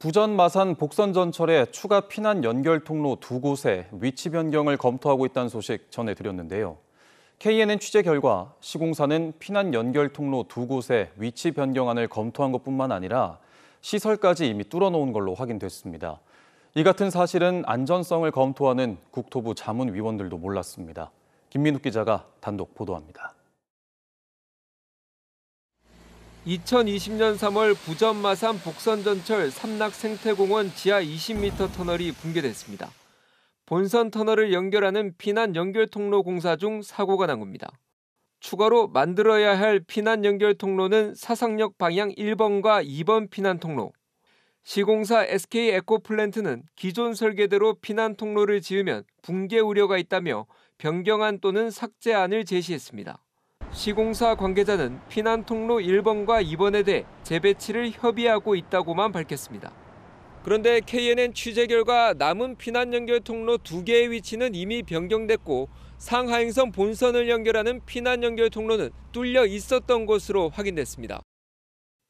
부전 마산 복선 전철의 추가 피난 연결 통로 두 곳에 위치 변경을 검토하고 있다는 소식 전해드렸는데요. KNN 취재 결과 시공사는 피난 연결 통로 두 곳에 위치 변경안을 검토한 것뿐만 아니라 시설까지 이미 뚫어놓은 걸로 확인됐습니다. 이 같은 사실은 안전성을 검토하는 국토부 자문위원들도 몰랐습니다. 김민욱 기자가 단독 보도합니다. 2020년 3월 부전마산 복선전철 삼락생태공원 지하 20m 터널이 붕괴됐습니다. 본선 터널을 연결하는 피난 연결 통로 공사 중 사고가 난 겁니다. 추가로 만들어야 할 피난 연결 통로는 사상역 방향 1번과 2번 피난 통로. 시공사 SK 에코플랜트는 기존 설계대로 피난 통로를 지으면 붕괴 우려가 있다며 변경안 또는 삭제안을 제시했습니다. 시공사 관계자는 피난 통로 1번과 2번에 대해 재배치를 협의하고 있다고만 밝혔습니다. 그런데 KNN 취재 결과 남은 피난 연결 통로 2개의 위치는 이미 변경됐고 상하행선 본선을 연결하는 피난 연결 통로는 뚫려 있었던 것으로 확인됐습니다.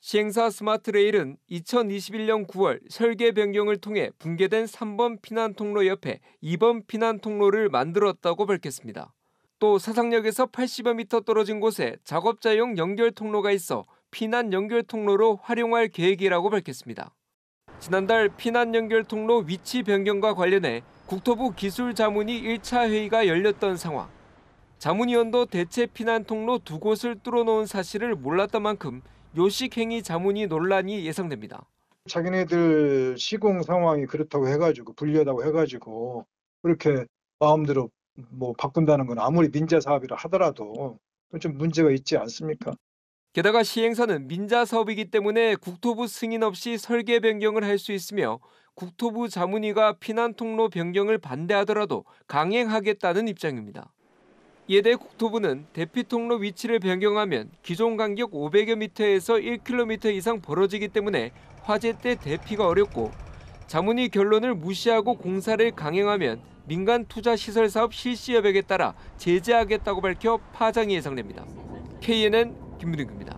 시행사 스마트레일은 2021년 9월 설계 변경을 통해 붕괴된 3번 피난 통로 옆에 2번 피난 통로를 만들었다고 밝혔습니다. 또 사상역에서 80여 미터 떨어진 곳에 작업자용 연결 통로가 있어 피난 연결 통로로 활용할 계획이라고 밝혔습니다. 지난달 피난 연결 통로 위치 변경과 관련해 국토부 기술 자문이 1차 회의가 열렸던 상황. 자문위원도 대체 피난 통로 두 곳을 뚫어놓은 사실을 몰랐던 만큼 요식행위 자문이 논란이 예상됩니다. 자기네들 시공 상황이 그렇다고 해가지고 불리하다고 해가지고 그렇게 마음대로 뭐 바꾼다는 건 아무리 민자 사업이라 하더라도 좀 문제가 있지 않습니까? 게다가 시행사는 민자 사업이기 때문에 국토부 승인 없이 설계 변경을 할 수 있으며 국토부 자문위가 피난 통로 변경을 반대하더라도 강행하겠다는 입장입니다. 이에 대해 국토부는 대피 통로 위치를 변경하면 기존 간격 500여 미터에서 1km 이상 벌어지기 때문에 화재 때 대피가 어렵고 자문위 결론을 무시하고 공사를 강행하면 민간 투자 시설 사업 실시 여백에 따라 제재하겠다고 밝혀 파장이 예상됩니다. KNN 김민욱입니다.